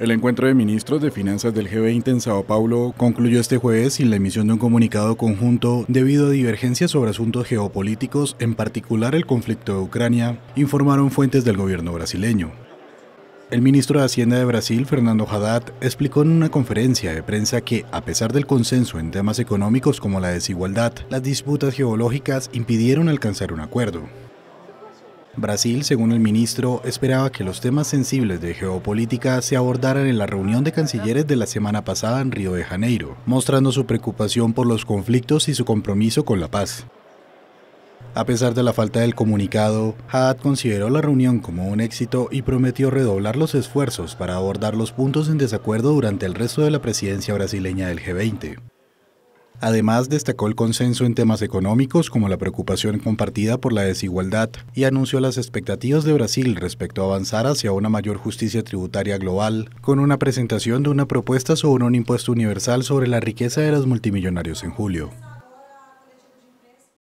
El encuentro de ministros de finanzas del G20 en Sao Paulo concluyó este jueves sin la emisión de un comunicado conjunto debido a divergencias sobre asuntos geopolíticos, en particular el conflicto de Ucrania, informaron fuentes del gobierno brasileño. El ministro de Hacienda de Brasil, Fernando Haddad, explicó en una conferencia de prensa que, a pesar del consenso en temas económicos como la desigualdad, las disputas geológicas impidieron alcanzar un acuerdo. Brasil, según el ministro, esperaba que los temas sensibles de geopolítica se abordaran en la reunión de cancilleres de la semana pasada en Río de Janeiro, mostrando su preocupación por los conflictos y su compromiso con la paz. A pesar de la falta del comunicado, Haddad consideró la reunión como un éxito y prometió redoblar los esfuerzos para abordar los puntos en desacuerdo durante el resto de la presidencia brasileña del G20. Además, destacó el consenso en temas económicos como la preocupación compartida por la desigualdad y anunció las expectativas de Brasil respecto a avanzar hacia una mayor justicia tributaria global, con una presentación de una propuesta sobre un impuesto universal sobre la riqueza de los multimillonarios en julio.